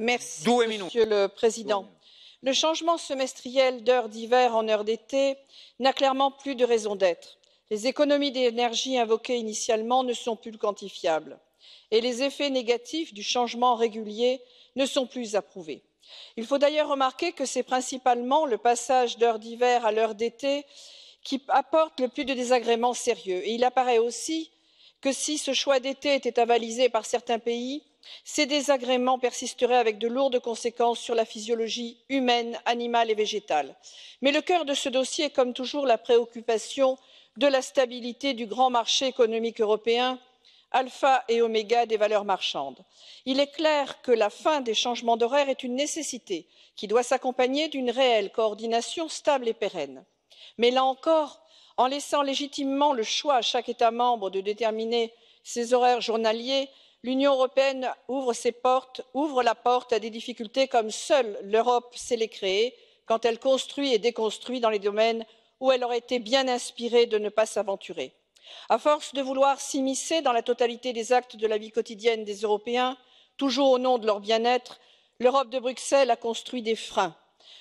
monsieur le président le changement semestriel d'heure d'hiver en heure d'été n'a clairement plus de raison d'être les économies d'énergie invoquées initialement ne sont plus quantifiables et les effets négatifs du changement régulier ne sont plus à prouver. il faut d'ailleurs remarquer que c'est principalement le passage d'heure d'hiver à l'heure d'été qui apporte le plus de désagréments sérieux et il apparaît aussi que si ce choix d'été était avalisé par certains pays ces désagréments persisteraient avec de lourdes conséquences sur la physiologie humaine animale et végétale mais le cœur de ce dossier est comme toujours la préoccupation de la stabilité du grand marché économique européen alpha et oméga des valeurs marchandes. il est clair que la fin des changements d'horaires est une nécessité qui doit s'accompagner d'une réelle coordination stable et pérenne mais là encore en laissant légitimement le choix à chaque état membre de déterminer ses horaires journaliers l'union européenne ouvre la porte à des difficultés comme seule l'europe sait les créer quand elle construit et déconstruit dans les domaines où elle aurait été bien inspirée de ne pas s'aventurer. à force de vouloir s'immiscer dans la totalité des actes de la vie quotidienne des européens toujours au nom de leur bien être l'europe de bruxelles a construit des freins.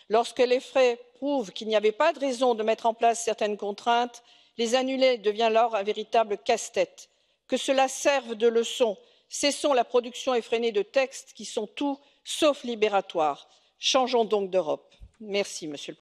lorsque les frais prouvent qu'il n'y avait pas de raison de mettre en place certaines contraintes les annuler devient alors un véritable casse tête. que cela serve de leçon cessons la production effrénée de textes qui sont tout sauf libératoires changeons donc d'europe. merci monsieur le président.